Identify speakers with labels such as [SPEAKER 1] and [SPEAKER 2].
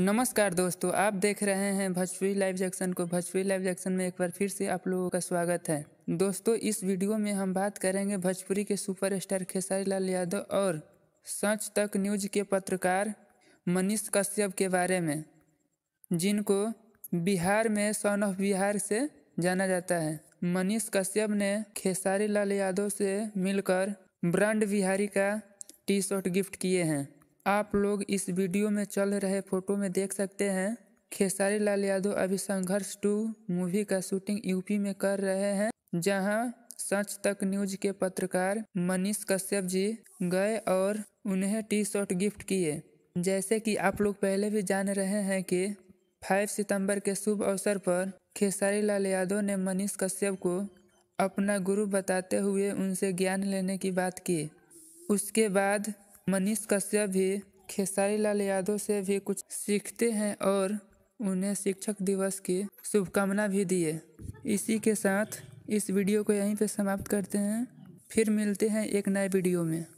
[SPEAKER 1] नमस्कार दोस्तों आप देख रहे हैं भोजपुरी लाइव जैक्शन को भोजपुरी लाइव जैक्शन में एक बार फिर से आप लोगों का स्वागत है दोस्तों इस वीडियो में हम बात करेंगे भोजपुरी के सुपरस्टार खेसारी लाल यादव और सच तक न्यूज के पत्रकार मनीष कश्यप के बारे में जिनको बिहार में सन ऑफ बिहार से जाना जाता है मनीष कश्यप ने खेसारी लाल यादव से मिलकर ब्रांड बिहारी का टी शर्ट गिफ्ट किए हैं आप लोग इस वीडियो में चल रहे फोटो में देख सकते हैं खेसारी लाल यादव अभी संघर्ष टू मूवी का शूटिंग यूपी में कर रहे हैं जहां सच तक न्यूज के पत्रकार मनीष कश्यप जी गए और उन्हें टी शर्ट गिफ्ट किए जैसे कि आप लोग पहले भी जान रहे हैं कि 5 सितंबर के शुभ अवसर पर खेसारी लाल यादव ने मनीष कश्यप को अपना गुरु बताते हुए उनसे ज्ञान लेने की बात की उसके बाद मनीष कश्यप भी खेसारी लाल यादव से भी कुछ सीखते हैं और उन्हें शिक्षक दिवस की शुभकामना भी दिए इसी के साथ इस वीडियो को यहीं पे समाप्त करते हैं फिर मिलते हैं एक नए वीडियो में